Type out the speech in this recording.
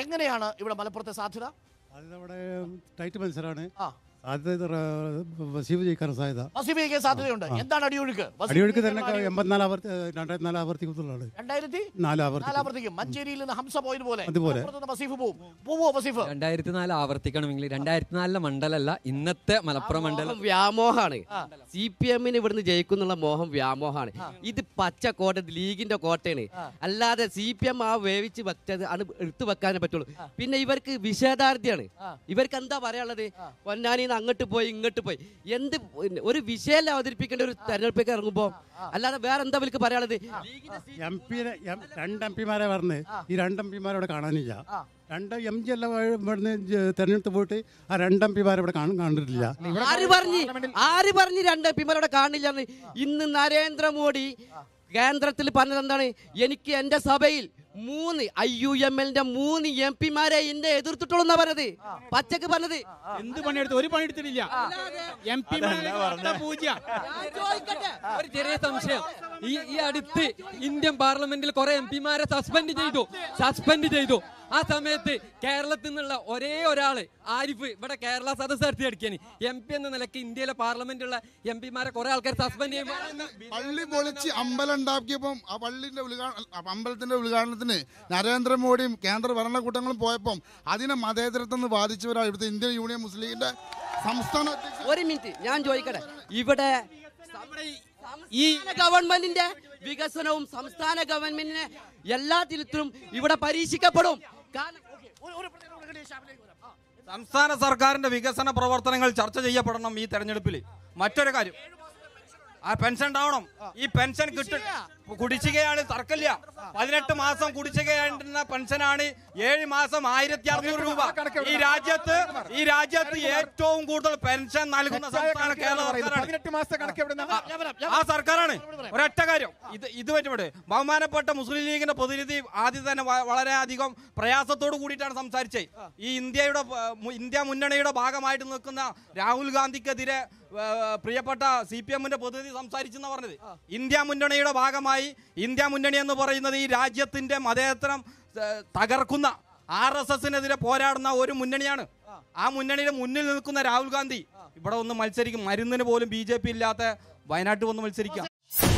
എങ്ങനെയാണ് ഇവിടെ മലപ്പുറത്തെ സാധ്യത അത് നമ്മുടെ ടൈറ്റ് മത്സരമാണ് ആ എന്താണ് തന്നെ ആവർത്തി മഞ്ചേരിയിൽ നിന്ന് ഹംസ മണ്ഡലല്ല ഇന്നത്തെ മലപ്പുറം മണ്ഡലം വ്യാമോഹാണ് സി പി എമ്മിന് ഇവിടുന്ന് ജയിക്കുന്നുള്ള മോഹം വ്യാമോഹാണ് ഇത് പച്ച കോട്ട ലീഗിന്റെ കോട്ടയാണ് അല്ലാതെ സി പി എം ആ വേവിച്ച് വെച്ചത് എടുത്തു വെക്കാനേ പറ്റുള്ളൂ പിന്നെ ഇവർക്ക് വിഷേധാർത്ഥിയാണ് ഇവർക്ക് എന്താ പറയാനുള്ളത് പൊന്നാനി അങ്ങോട്ട് പോയി ഇങ്ങോട്ട് പോയി എന്ത് ഒരു വിഷയം അവതരിപ്പിക്കേണ്ട ഒരു തെരഞ്ഞെടുപ്പൊക്കെ ഇറങ്ങുമ്പോ അല്ലാതെ വേറെ എന്താ വിളിക്ക് പറയാനുള്ളത് എം പി രണ്ട് എം പിമാരെ പറഞ്ഞ് ഈ രണ്ട് എം പിമാരെ അവിടെ കാണാനില്ല രണ്ട് എം ജി എല്ലാം ഇവിടുന്ന് തെരഞ്ഞെടുത്ത് പോയിട്ട് ആ രണ്ട് എം പിമാരെ ഇവിടെ കാണിട്ടില്ല ആര് പറഞ്ഞ് ആര് പറഞ്ഞ് രണ്ട് എം പിമാരെ അവിടെ കാണില്ല ഇന്ന് നരേന്ദ്രമോദി കേന്ദ്രത്തിൽ പറഞ്ഞത് എന്താണ് എനിക്ക് എന്റെ സഭയിൽ മൂന്ന് ഐ യു എം എല്ലിന്റെ മൂന്ന് എം പിമാരെ എന്നെ എതിർത്തിട്ടുള്ള പറഞ്ഞത് പച്ചക്ക് പറഞ്ഞത് എന്ത് പണിയെടുത്തു ഒരു എടുത്തിട്ടില്ല എം പിമാരെ പൂജ്യം ഒരു ചെറിയ സംശയം ഈ ഈ അടുത്ത് ഇന്ത്യൻ പാർലമെന്റിൽ കുറെ എം പിമാരെ സസ്പെൻഡ് ചെയ്തു സസ്പെൻഡ് ചെയ്തു ആ സമയത്ത് കേരളത്തിൽ നിന്നുള്ള ഒരേ ഒരാള് ആരിഫ് ഇവിടെ കേരള സദസ് നടത്തി അടിക്കാൻ എം പി എന്ന നിലയ്ക്ക് ഇന്ത്യയിലെ പാർലമെന്റിലുള്ള എം പിമാരെ കുറെ ആൾക്കാർ സസ്പെൻഡ് ചെയ്യുമ്പോൾ പള്ളി പൊളിച്ച് അമ്പലം ഉണ്ടാക്കിയപ്പം ആ പള്ളിന്റെ ഉദ്ഘാടന അമ്പലത്തിന്റെ ഉദ്ഘാടനത്തിന് നരേന്ദ്രമോദിയും കേന്ദ്ര ഭരണകൂട്ടങ്ങളും പോയപ്പം അതിനെ മതേതരത്തിൽ നിന്ന് ബാധിച്ചവരാണ് ഇവിടുത്തെ ഇന്ത്യൻ യൂണിയൻ മുസ്ലിം ലീഗിന്റെ സംസ്ഥാന ഒരു മിനിറ്റ് ഞാൻ ചോദിക്കട്ടെ ഇവിടെ ഈ ഗവൺമെന്റിന്റെ വികസനവും സംസ്ഥാന ഗവൺമെന്റിനെ എല്ലാ തിരുത്തിലും ഇവിടെ പരീക്ഷിക്കപ്പെടും കാരണം സംസ്ഥാന സർക്കാരിന്റെ വികസന പ്രവർത്തനങ്ങൾ ചർച്ച ചെയ്യപ്പെടണം ഈ തെരഞ്ഞെടുപ്പിൽ മറ്റൊരു കാര്യം ആ പെൻഷൻ ഉണ്ടാവണം ഈ പെൻഷൻ കിട്ടും കുടിശ്ശികയാണ് തർക്കമില്ല പതിനെട്ട് മാസം കുടിശ്ശികയായിരുന്ന പെൻഷനാണ് ഏഴ് മാസം ആയിരത്തി അറുന്നൂറ് രൂപ ഈ രാജ്യത്ത് ഈ രാജ്യത്ത് ഏറ്റവും കൂടുതൽ പെൻഷൻ നൽകുന്ന സംസ്ഥാനം കേരള സർക്കാരാണ് ആ സർക്കാരാണ് ഒരൊറ്റ ഇത് ഇത് പറ്റുമ്പോട്ടെ ബഹുമാനപ്പെട്ട മുസ്ലിം ലീഗിന്റെ പ്രതിനിധി ആദ്യം തന്നെ വളരെയധികം പ്രയാസത്തോട് കൂടിയിട്ടാണ് സംസാരിച്ചത് ഈ ഇന്ത്യയുടെ ഇന്ത്യ മുന്നണിയുടെ ഭാഗമായിട്ട് നിൽക്കുന്ന രാഹുൽ ഗാന്ധിക്കെതിരെ പ്രിയപ്പെട്ട സി പി എമ്മിന്റെ പ്രതിനിധി സംസാരിച്ചെന്ന് പറഞ്ഞത് ഇന്ത്യ മുന്നണിയുടെ ഭാഗമായി ഇന്ത്യ മുന്നണി എന്ന് പറയുന്നത് ഈ രാജ്യത്തിന്റെ മതേതരം തകർക്കുന്ന ആർ എസ് എസിനെതിരെ പോരാടുന്ന ഒരു മുന്നണിയാണ് ആ മുന്നണിയുടെ മുന്നിൽ നിൽക്കുന്ന രാഹുൽ ഗാന്ധി ഇവിടെ ഒന്ന് മത്സരിക്കും മരുന്നിന് പോലും ബി ജെ പി ഇല്ലാത്ത വയനാട്ടിൽ വന്ന് മത്സരിക്കാം